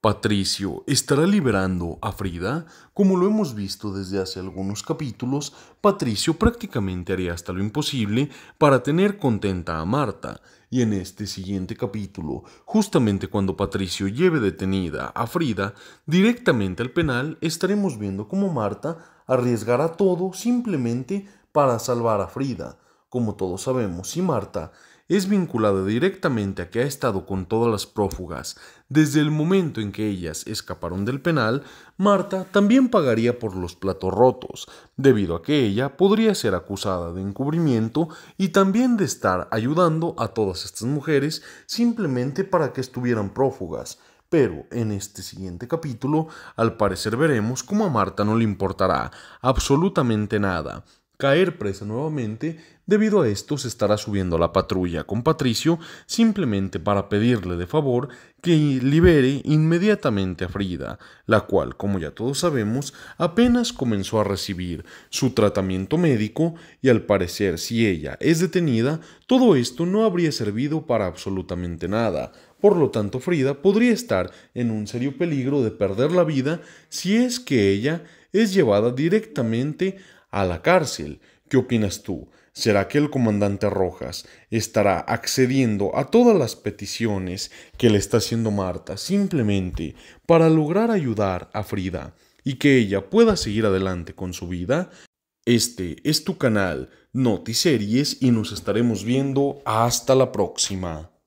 Patricio estará liberando a Frida, como lo hemos visto desde hace algunos capítulos, Patricio prácticamente haría hasta lo imposible para tener contenta a Marta, y en este siguiente capítulo, justamente cuando Patricio lleve detenida a Frida directamente al penal, estaremos viendo cómo Marta arriesgará todo simplemente para salvar a Frida. Como todos sabemos, si Marta es vinculada directamente a que ha estado con todas las prófugas desde el momento en que ellas escaparon del penal, Marta también pagaría por los platos rotos, debido a que ella podría ser acusada de encubrimiento y también de estar ayudando a todas estas mujeres simplemente para que estuvieran prófugas. Pero en este siguiente capítulo, al parecer veremos cómo a Marta no le importará absolutamente nada, caer presa nuevamente, debido a esto se estará subiendo a la patrulla con Patricio simplemente para pedirle de favor que libere inmediatamente a Frida, la cual, como ya todos sabemos, apenas comenzó a recibir su tratamiento médico y al parecer si ella es detenida, todo esto no habría servido para absolutamente nada, por lo tanto, Frida podría estar en un serio peligro de perder la vida si es que ella es llevada directamente a la cárcel. ¿Qué opinas tú? ¿Será que el comandante Rojas estará accediendo a todas las peticiones que le está haciendo Marta simplemente para lograr ayudar a Frida y que ella pueda seguir adelante con su vida? Este es tu canal Notiseries y nos estaremos viendo hasta la próxima.